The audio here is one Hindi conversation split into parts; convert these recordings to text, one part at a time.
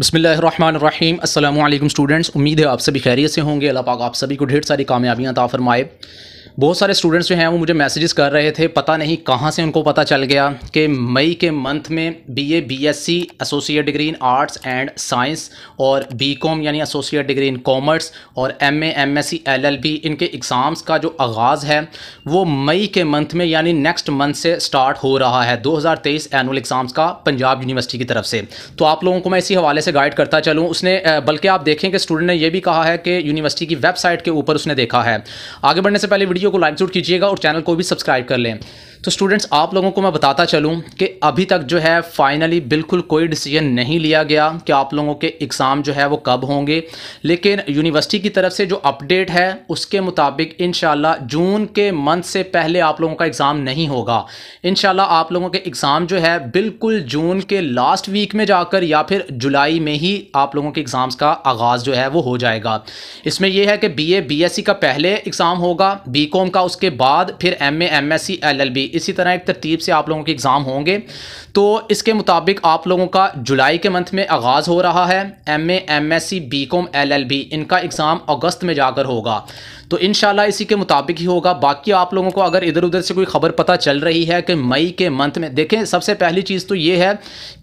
बसमीम् अल्लाम स्टूडेंट्स उम्मीद है आप सभी खैरियत से होंगे अल्लाह पाक आप सभी को ढेर सारी कामयाबियाँ ताफ़रमाए बहुत सारे स्टूडेंट्स जो हैं वो मुझे मैसेजेस कर रहे थे पता नहीं कहाँ से उनको पता चल गया कि मई के मंथ में BA BSc associate degree in arts and science और बीकॉम यानी एसोसिएट डिग्री इन कॉमर्स और एमए एमएससी एलएलबी इनके एग्ज़ाम्स का जो आगाज़ है वो मई के मंथ में यानी नेक्स्ट मंथ से स्टार्ट हो रहा है तेईस एनुअल एग्ज़ाम्स का पंजाब यूनिवर्सिटी की तरफ से तो आप लोगों को मैं इसी हवाले से गाइड करता चलूँ उसने बल्कि आप देखें कि स्टूडेंट ने यह भी कहा है कि यूनिवर्सिटी की वेबसाइट के ऊपर उसने देखा है आगे बढ़ने से पहले वीडियो को लाइक जरूर कीजिएगा और चैनल को भी सब्सक्राइब कर लें तो स्टूडेंट्स आप लोगों को मैं बताता चलूँ कि अभी तक जो है फाइनली बिल्कुल कोई डिसीजन नहीं लिया गया कि आप लोगों के एग्ज़ाम जो है वो कब होंगे लेकिन यूनिवर्सिटी की तरफ से जो अपडेट है उसके मुताबिक इन जून के मंथ से पहले आप लोगों का एग्ज़ाम नहीं होगा इन आप लोगों के एग्ज़ाम जो है बिल्कुल जून के लास्ट वीक में जाकर या फिर जुलाई में ही आप लोगों के एग्ज़ाम्स का आगाज़ जो है वो हो जाएगा इसमें यह है कि बी ए का पहले एग्ज़ाम होगा बी का उसके बाद फिर M A M S C L L B इसी तरह एक तरतीब से आप लोगों के एग्ज़ाम होंगे तो इसके मुताबिक आप लोगों का जुलाई के मंथ में आगाज़ हो रहा है M A M S C BCom L L B इनका एग्ज़ाम अगस्त में जाकर होगा तो इन इसी के मुताबिक ही होगा बाकी आप लोगों को अगर इधर उधर से कोई ख़बर पता चल रही है कि मई के मंथ में देखें सबसे पहली चीज़ तो ये है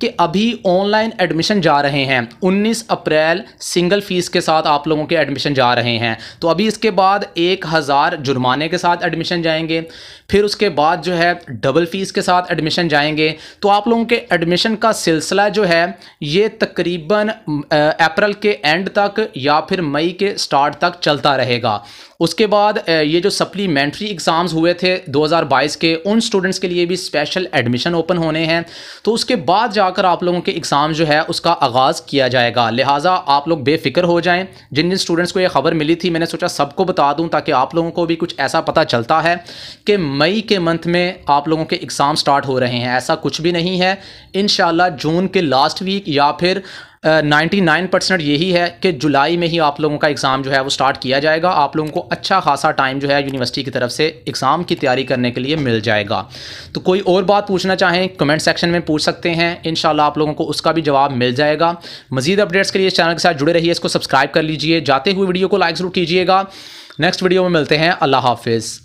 कि अभी ऑनलाइन एडमिशन जा रहे हैं उन्नीस अप्रैल सिंगल फ़ीस के साथ आप लोगों के एडमिशन जा रहे हैं तो अभी इसके बाद एक हज़ार जुर्माने के साथ एडमिशन जाएंगे फिर उसके बाद जो है डबल फ़ीस के साथ एडमिशन जाएंगे तो आप लोगों के एडमिशन का सिलसिला जो है ये तकरीबन अप्रैल के एंड तक या फिर मई के स्टार्ट तक चलता रहेगा उसके बाद ये जो सप्लीमेंट्री एग्ज़ाम्स हुए थे 2022 के उन स्टूडेंट्स के लिए भी स्पेशल एडमिशन ओपन होने हैं तो उसके बाद जाकर आप लोगों के एग्ज़ाम जो है उसका आगाज़ किया जाएगा लिहाजा आप लोग बेफिक्र हो जाएं जिन जिन स्टूडेंट्स को ये ख़बर मिली थी मैंने सोचा सबको बता दूं ताकि आप लोगों को भी कुछ ऐसा पता चलता है कि मई के मंथ में आप लोगों के एग्ज़ाम स्टार्ट हो रहे हैं ऐसा कुछ भी नहीं है इन जून के लास्ट वीक या फिर नाइन्टी नाइन परसेंट यही है कि जुलाई में ही आप लोगों का एग्ज़ाम जो है वो स्टार्ट किया जाएगा आप लोगों को अच्छा खासा टाइम जो है यूनिवर्सिटी की तरफ से एग्ज़ाम की तैयारी करने के लिए मिल जाएगा तो कोई और बात पूछना चाहें कमेंट सेक्शन में पूछ सकते हैं इन आप लोगों को उसका भी जवाब मिल जाएगा मजीद अपडेट्स के लिए इस चैनल के साथ जुड़े रहिए इसको सब्सक्राइब कर लीजिए जाते हुए वीडियो को लाइक ज़रूर कीजिएगा नेक्स्ट वीडियो में मिलते हैं अल्लाह हाफिज़